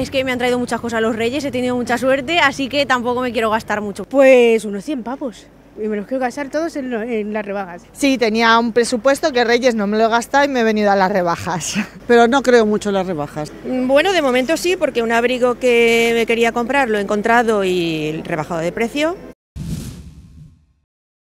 Es que me han traído muchas cosas los reyes, he tenido mucha suerte, así que tampoco me quiero gastar mucho. Pues unos 100 pavos. Y me los quiero gastar todos en, en las rebajas. Sí, tenía un presupuesto que Reyes no me lo he gastado y me he venido a las rebajas. Pero no creo mucho en las rebajas. Mm, bueno, de momento sí, porque un abrigo que me quería comprar lo he encontrado y rebajado de precio.